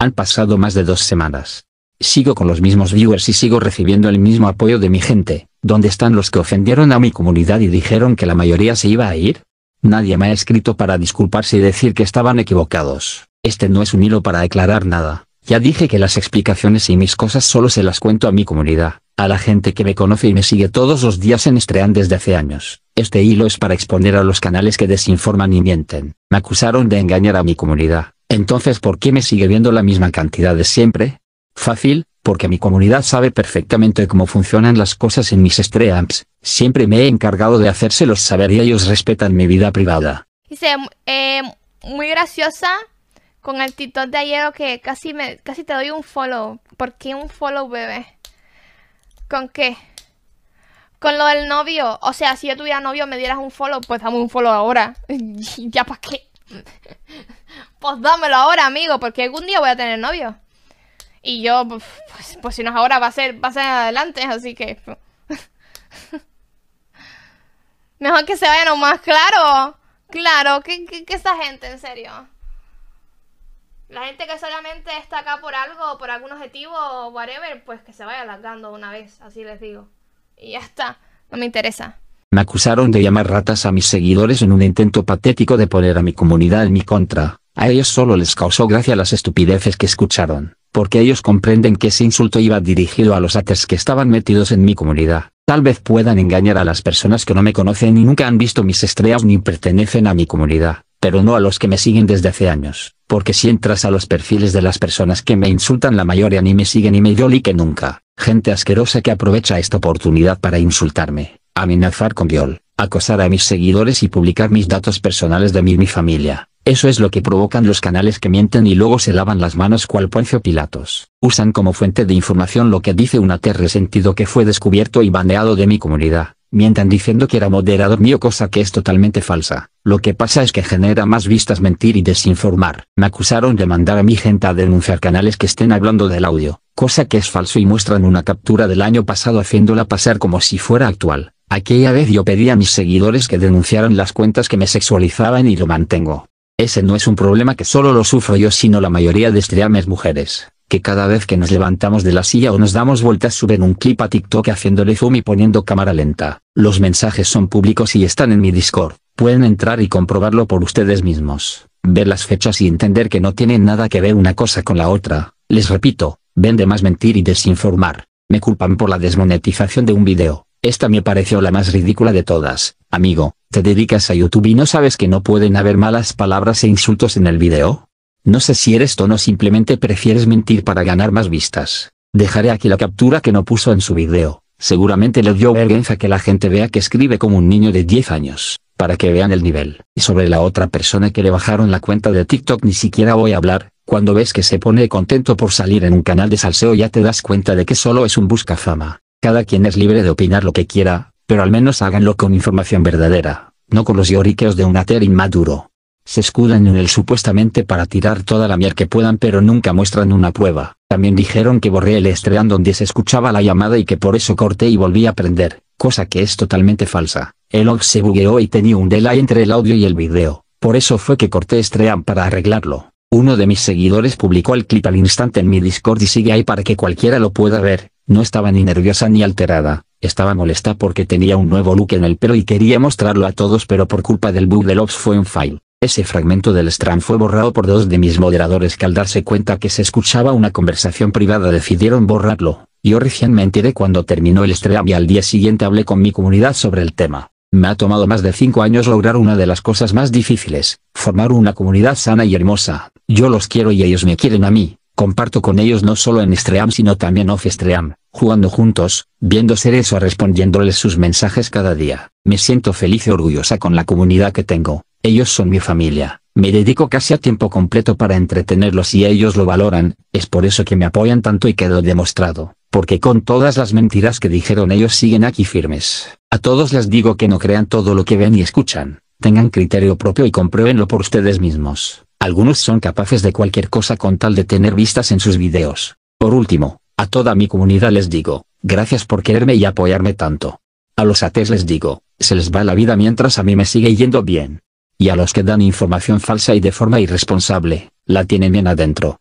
Han pasado más de dos semanas. Sigo con los mismos viewers y sigo recibiendo el mismo apoyo de mi gente. ¿Dónde están los que ofendieron a mi comunidad y dijeron que la mayoría se iba a ir? Nadie me ha escrito para disculparse y decir que estaban equivocados. Este no es un hilo para declarar nada. Ya dije que las explicaciones y mis cosas solo se las cuento a mi comunidad, a la gente que me conoce y me sigue todos los días en Estrean desde hace años. Este hilo es para exponer a los canales que desinforman y mienten. Me acusaron de engañar a mi comunidad. Entonces, ¿por qué me sigue viendo la misma cantidad de siempre? Fácil, porque mi comunidad sabe perfectamente cómo funcionan las cosas en mis streams, siempre me he encargado de hacérselos saber y ellos respetan mi vida privada. Dice, eh, muy graciosa con el TikTok de ayer que casi, me, casi te doy un follow. ¿Por qué un follow, bebé? ¿Con qué? Con lo del novio. O sea, si yo tuviera novio me dieras un follow, pues dame un follow ahora. ¿Ya para qué? Pues dámelo ahora, amigo, porque algún día voy a tener novio. Y yo, pues, pues, pues, si no es ahora, va a ser, va a ser adelante, así que... Mejor que se vayan más claro. Claro, que, esa gente, en serio. La gente que solamente está acá por algo, por algún objetivo o whatever, pues que se vaya alargando una vez, así les digo. Y ya está, no me interesa. Me acusaron de llamar ratas a mis seguidores en un intento patético de poner a mi comunidad en mi contra. A ellos solo les causó gracia las estupideces que escucharon, porque ellos comprenden que ese insulto iba dirigido a los haters que estaban metidos en mi comunidad. Tal vez puedan engañar a las personas que no me conocen y nunca han visto mis estrellas ni pertenecen a mi comunidad, pero no a los que me siguen desde hace años, porque si entras a los perfiles de las personas que me insultan la mayoría ni me siguen ni me dio que nunca, gente asquerosa que aprovecha esta oportunidad para insultarme, amenazar con viol, acosar a mis seguidores y publicar mis datos personales de mí y mi familia. Eso es lo que provocan los canales que mienten y luego se lavan las manos cual Poncio Pilatos. Usan como fuente de información lo que dice un aterresentido que fue descubierto y baneado de mi comunidad. mientan diciendo que era moderador mío cosa que es totalmente falsa. Lo que pasa es que genera más vistas mentir y desinformar. Me acusaron de mandar a mi gente a denunciar canales que estén hablando del audio, cosa que es falso y muestran una captura del año pasado haciéndola pasar como si fuera actual. Aquella vez yo pedí a mis seguidores que denunciaran las cuentas que me sexualizaban y lo mantengo. Ese no es un problema que solo lo sufro yo sino la mayoría de streamers mujeres, que cada vez que nos levantamos de la silla o nos damos vueltas suben un clip a TikTok haciéndole zoom y poniendo cámara lenta. Los mensajes son públicos y están en mi Discord, pueden entrar y comprobarlo por ustedes mismos, ver las fechas y entender que no tienen nada que ver una cosa con la otra. Les repito, vende más mentir y desinformar. Me culpan por la desmonetización de un video. Esta me pareció la más ridícula de todas, amigo, ¿Te dedicas a YouTube y no sabes que no pueden haber malas palabras e insultos en el video? No sé si eres tono simplemente prefieres mentir para ganar más vistas. Dejaré aquí la captura que no puso en su video. Seguramente le dio vergüenza que la gente vea que escribe como un niño de 10 años, para que vean el nivel. Y sobre la otra persona que le bajaron la cuenta de TikTok ni siquiera voy a hablar, cuando ves que se pone contento por salir en un canal de salseo ya te das cuenta de que solo es un busca fama, Cada quien es libre de opinar lo que quiera, pero al menos háganlo con información verdadera, no con los lloriqueos de un ater inmaduro. Se escudan en él supuestamente para tirar toda la miel que puedan pero nunca muestran una prueba. También dijeron que borré el estream donde se escuchaba la llamada y que por eso corté y volví a prender, cosa que es totalmente falsa. El OG se bugueó y tenía un delay entre el audio y el video, por eso fue que corté estream para arreglarlo. Uno de mis seguidores publicó el clip al instante en mi Discord y sigue ahí para que cualquiera lo pueda ver, no estaba ni nerviosa ni alterada, estaba molesta porque tenía un nuevo look en el pelo y quería mostrarlo a todos pero por culpa del bug del Ops fue un fail. Ese fragmento del stream fue borrado por dos de mis moderadores que al darse cuenta que se escuchaba una conversación privada decidieron borrarlo. Yo recién me enteré cuando terminó el stream y al día siguiente hablé con mi comunidad sobre el tema. Me ha tomado más de cinco años lograr una de las cosas más difíciles, formar una comunidad sana y hermosa. Yo los quiero y ellos me quieren a mí. Comparto con ellos no solo en stream sino también off stream jugando juntos, viendo seres o respondiéndoles sus mensajes cada día. Me siento feliz y orgullosa con la comunidad que tengo, ellos son mi familia, me dedico casi a tiempo completo para entretenerlos y ellos lo valoran, es por eso que me apoyan tanto y quedo demostrado, porque con todas las mentiras que dijeron ellos siguen aquí firmes. A todos les digo que no crean todo lo que ven y escuchan, tengan criterio propio y compruébenlo por ustedes mismos. Algunos son capaces de cualquier cosa con tal de tener vistas en sus videos. Por último, a toda mi comunidad les digo, gracias por quererme y apoyarme tanto. A los ates les digo, se les va la vida mientras a mí me sigue yendo bien. Y a los que dan información falsa y de forma irresponsable, la tienen bien adentro.